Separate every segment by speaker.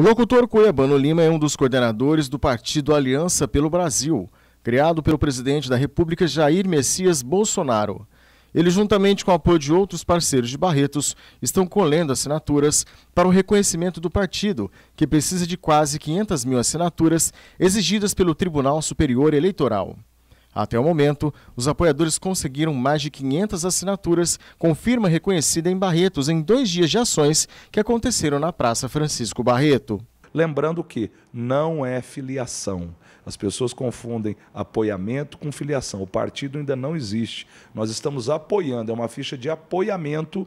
Speaker 1: O locutor Cuiabano Lima é um dos coordenadores do partido Aliança pelo Brasil, criado pelo presidente da República Jair Messias Bolsonaro. Ele, juntamente com o apoio de outros parceiros de Barretos, estão colhendo assinaturas para o reconhecimento do partido, que precisa de quase 500 mil assinaturas exigidas pelo Tribunal Superior Eleitoral. Até o momento, os apoiadores conseguiram mais de 500 assinaturas com firma reconhecida em Barretos em dois dias de ações que aconteceram na Praça Francisco Barreto. Lembrando que não é filiação. As pessoas confundem
Speaker 2: apoiamento com filiação. O partido ainda não existe. Nós estamos apoiando, é uma ficha de apoiamento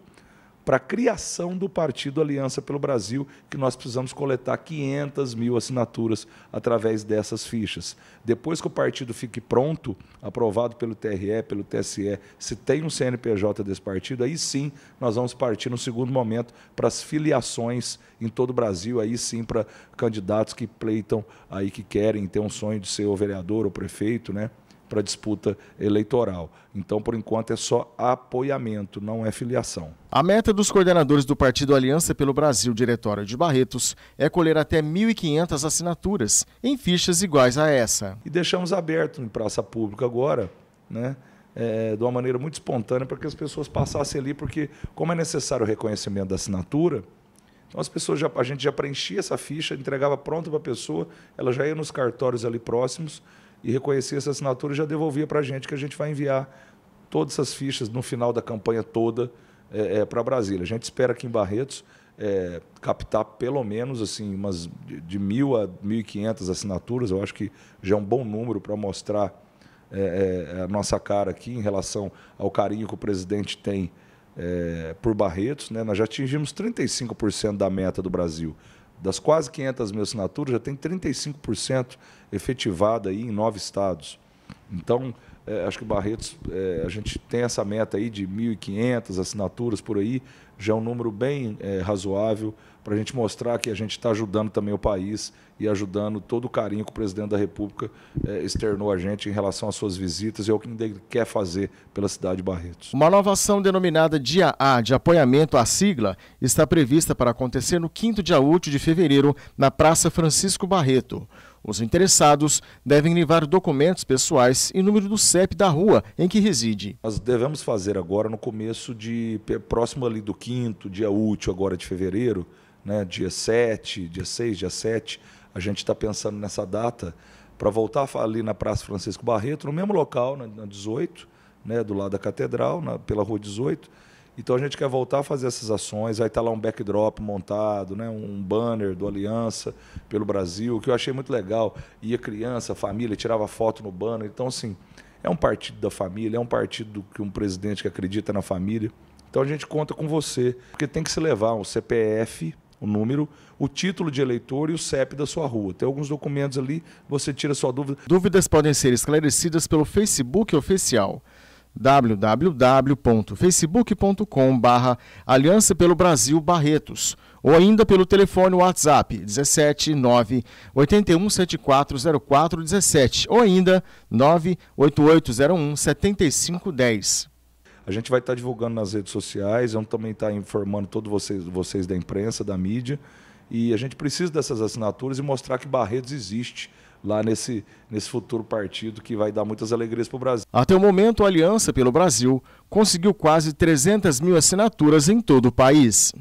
Speaker 2: para a criação do partido Aliança pelo Brasil, que nós precisamos coletar 500 mil assinaturas através dessas fichas. Depois que o partido fique pronto, aprovado pelo TRE, pelo TSE, se tem um CNPJ desse partido, aí sim nós vamos partir no segundo momento para as filiações em todo o Brasil, aí sim para candidatos que pleitam aí que querem ter um sonho de ser o vereador ou prefeito, né? para a disputa eleitoral. Então, por enquanto, é só apoiamento, não
Speaker 1: é filiação. A meta dos coordenadores do Partido Aliança pelo Brasil, diretório de Barretos, é colher até 1.500 assinaturas em fichas iguais a essa. E
Speaker 2: deixamos aberto em praça pública agora, né? É, de uma maneira muito espontânea para que as pessoas passassem ali, porque como é necessário o reconhecimento da assinatura, então as pessoas já, a gente já preenchia essa ficha, entregava pronta para a pessoa, ela já ia nos cartórios ali próximos e reconhecia essa assinatura e já devolvia para a gente, que a gente vai enviar todas essas fichas no final da campanha toda é, é, para Brasília. A gente espera que em Barretos é, captar pelo menos assim umas de, de mil a 1.500 assinaturas. Eu acho que já é um bom número para mostrar é, é, a nossa cara aqui em relação ao carinho que o presidente tem é, por Barretos. Né? Nós já atingimos 35% da meta do Brasil. Das quase 500 mil assinaturas, já tem 35% efetivada aí em nove estados. Então, é, acho que Barretos, é, a gente tem essa meta aí de 1.500 assinaturas por aí, já é um número bem é, razoável para a gente mostrar que a gente está ajudando também o país e ajudando todo o carinho que o presidente da República eh, externou a gente em relação às suas visitas e ao que ele quer fazer pela cidade de Barretos.
Speaker 1: Uma nova ação denominada Dia A de apoiamento à sigla está prevista para acontecer no quinto dia útil de fevereiro na Praça Francisco Barreto. Os interessados devem levar documentos pessoais e número do CEP da rua em que reside. Nós devemos fazer agora no começo de
Speaker 2: próximo ali do quinto dia útil agora de fevereiro né? dia 7, dia 6, dia 7, a gente está pensando nessa data para voltar ali na Praça Francisco Barreto, no mesmo local, na, 18, né? do lado da Catedral, na, pela Rua 18. Então a gente quer voltar a fazer essas ações, aí está lá um backdrop montado, né? um banner do Aliança pelo Brasil, que eu achei muito legal. Ia criança, família, tirava foto no banner. Então, assim, é um partido da família, é um partido que um presidente que acredita na família. Então a gente conta com você, porque tem que se levar um CPF o número, o título de
Speaker 1: eleitor e o CEP da sua rua. Tem alguns documentos ali, você tira sua dúvida. Dúvidas podem ser esclarecidas pelo Facebook oficial www.facebook.com Aliança pelo Brasil Barretos ou ainda pelo telefone WhatsApp 17 9 81 7404 17 ou ainda 98801 7510. A gente vai estar divulgando nas redes
Speaker 2: sociais, vamos também estar informando todos vocês, vocês da imprensa, da mídia. E a gente precisa dessas assinaturas e mostrar que Barretos existe lá nesse, nesse futuro partido que vai dar muitas alegrias para o Brasil.
Speaker 1: Até o momento, a Aliança pelo Brasil conseguiu quase 300 mil assinaturas em todo o país.